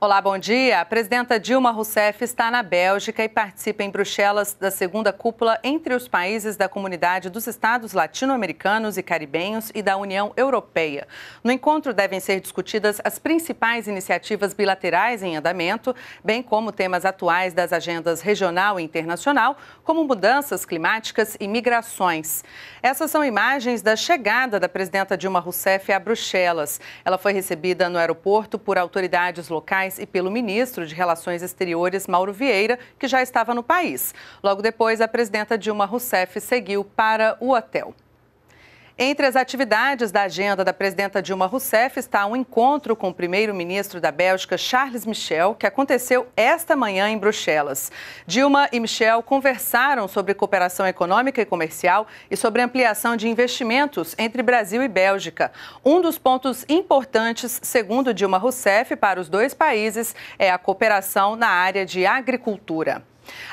Olá, bom dia. A presidenta Dilma Rousseff está na Bélgica e participa em Bruxelas da segunda cúpula entre os países da comunidade dos Estados Latino-Americanos e Caribenhos e da União Europeia. No encontro devem ser discutidas as principais iniciativas bilaterais em andamento, bem como temas atuais das agendas regional e internacional, como mudanças climáticas e migrações. Essas são imagens da chegada da presidenta Dilma Rousseff a Bruxelas. Ela foi recebida no aeroporto por autoridades locais e pelo ministro de Relações Exteriores, Mauro Vieira, que já estava no país. Logo depois, a presidenta Dilma Rousseff seguiu para o hotel. Entre as atividades da agenda da presidenta Dilma Rousseff está um encontro com o primeiro-ministro da Bélgica, Charles Michel, que aconteceu esta manhã em Bruxelas. Dilma e Michel conversaram sobre cooperação econômica e comercial e sobre ampliação de investimentos entre Brasil e Bélgica. Um dos pontos importantes, segundo Dilma Rousseff, para os dois países é a cooperação na área de agricultura.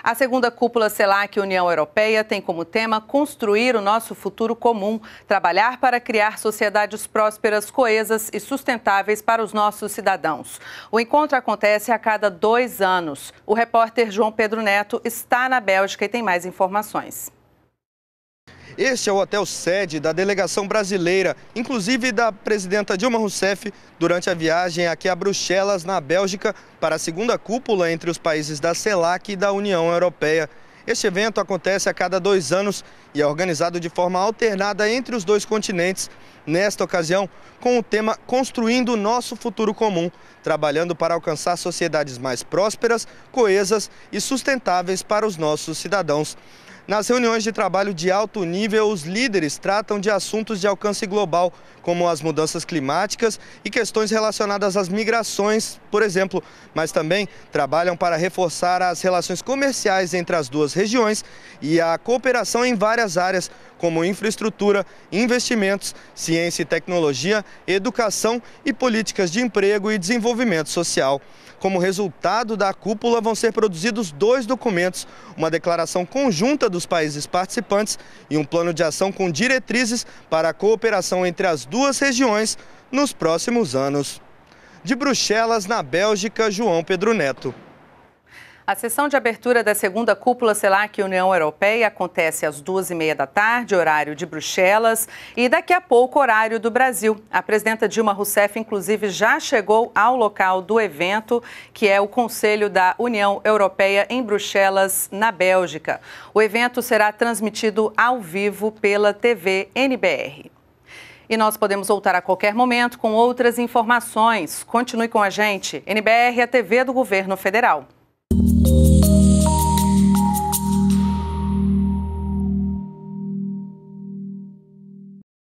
A segunda cúpula CELAC União Europeia tem como tema construir o nosso futuro comum, trabalhar para criar sociedades prósperas, coesas e sustentáveis para os nossos cidadãos. O encontro acontece a cada dois anos. O repórter João Pedro Neto está na Bélgica e tem mais informações. Este é o hotel sede da delegação brasileira, inclusive da presidenta Dilma Rousseff, durante a viagem aqui a Bruxelas, na Bélgica, para a segunda cúpula entre os países da CELAC e da União Europeia. Este evento acontece a cada dois anos e é organizado de forma alternada entre os dois continentes, nesta ocasião com o tema Construindo o Nosso Futuro Comum, trabalhando para alcançar sociedades mais prósperas, coesas e sustentáveis para os nossos cidadãos. Nas reuniões de trabalho de alto nível, os líderes tratam de assuntos de alcance global, como as mudanças climáticas e questões relacionadas às migrações, por exemplo, mas também trabalham para reforçar as relações comerciais entre as duas regiões e a cooperação em várias áreas, como infraestrutura, investimentos, ciência e tecnologia, educação e políticas de emprego e desenvolvimento social. Como resultado da cúpula, vão ser produzidos dois documentos: uma declaração conjunta dos países participantes e um plano de ação com diretrizes para a cooperação entre as duas duas regiões nos próximos anos. De Bruxelas, na Bélgica, João Pedro Neto. A sessão de abertura da segunda cúpula CELAC União Europeia acontece às duas e meia da tarde, horário de Bruxelas, e daqui a pouco, horário do Brasil. A presidenta Dilma Rousseff, inclusive, já chegou ao local do evento, que é o Conselho da União Europeia em Bruxelas, na Bélgica. O evento será transmitido ao vivo pela TV NBR. E nós podemos voltar a qualquer momento com outras informações. Continue com a gente. NBR, a TV do Governo Federal.